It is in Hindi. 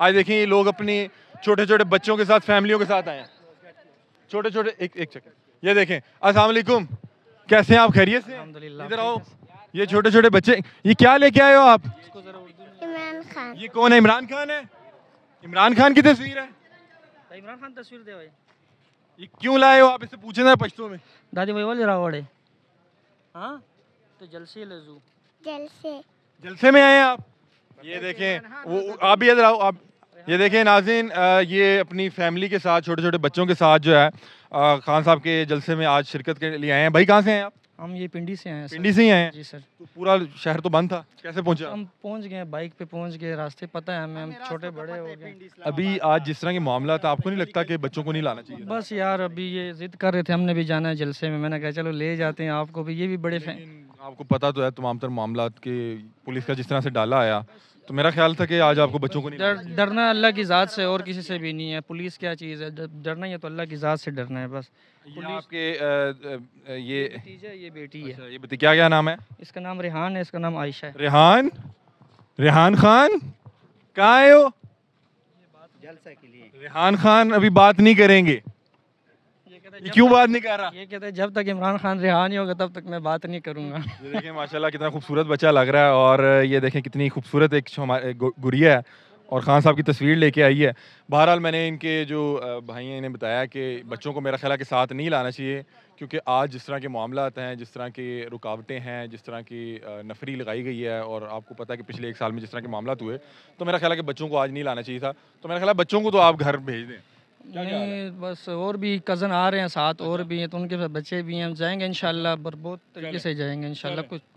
आज देखें ये लोग अपनी छोटे छोटे बच्चों के साथ फैमिलियों के साथ आए हैं छोटे छोटे एक एक चक्कर ये देखें वालेकुम कैसे हैं आप खैरियत से इधर आओ ये छोटे छोटे बच्चे ये क्या लेके आए हो आप इमरान खान ये कौन है इमरान खान है इमरान खान की तस्वीर है इमरान खान तस्वीर दे भाई ये क्यों लाए हो आप इससे पूछे ना पश्तो में दादी भाई बोले रावड़े हाँ तो जलसे लजू जलसे जलसे में आए आप ये देखें हाँ, वो तो तो- आप भी इधर आओ आप ये हाँ, देखें हाँ। नाजिन ये अपनी फैमिली के साथ छोटे छोटे बच्चों के साथ जो है खान साहब के जलसे में आज शिरकत के लिए आए हैं भाई कहाँ से हैं आप हम ये पिंडी से आए हैं पिंडी से ही आए हैं जी सर तो पूरा शहर तो बंद था कैसे पहुंचे तो हम पहुंच गए बाइक पे पहुंच गए रास्ते पता है हमें हम छोटे बड़े हो गए अभी आज जिस तरह के मामला था आपको नहीं लगता कि बच्चों को नहीं लाना चाहिए बस यार अभी ये जिद कर रहे थे हमने भी जाना है जलसे में मैंने कहा चलो ले जाते हैं आपको भी ये भी बड़े आपको पता तो है तमाम तर मामला के पुलिस का जिस तरह से डाला आया तो मेरा ख्याल था कि आज आपको बच्चों को नहीं डर डरना अल्लाह की ज़ात से और किसी से भी नहीं है पुलिस क्या चीज़ है डरना ही है तो अल्लाह की ज़ात से डरना है बस ये आपके आ, आ, ये है ये बेटी है अच्छा, ये बेटी क्या क्या नाम है इसका नाम रेहान है इसका नाम आयशा है रेहान रेहान खान कहाँ आए हो रेहान खान अभी बात नहीं करेंगे क्यों बात नहीं कर रहा ये कहते हैं जब तक इमरान खान रिहा नहीं होगा तब तक मैं बात नहीं करूंगा देखिए देखें माशाल्लाह कितना खूबसूरत बच्चा लग रहा है और ये देखें कितनी खूबसूरत एक हमारे गुड़िया है और ख़ान साहब की तस्वीर लेके आई है बहरहाल मैंने इनके जो भाई हैं इन्हें बताया कि बच्चों को मेरा ख्याल के साथ नहीं लाना चाहिए क्योंकि आज जिस तरह के मामला हैं जिस तरह की रुकावटें हैं जिस तरह की नफरी लगाई गई है और आपको पता है कि पिछले एक साल में जिस तरह के मामला हुए तो मेरा ख्याल है कि बच्चों को आज नहीं लाना चाहिए था तो मेरा ख्याल बच्चों को तो आप घर भेज दें नहीं बस और भी कज़न आ रहे हैं साथ अच्छा। और भी हैं तो उनके बच्चे भी हैं हम जाएंगे इन बहुत तरीके से जाएंगे इनशाला कुछ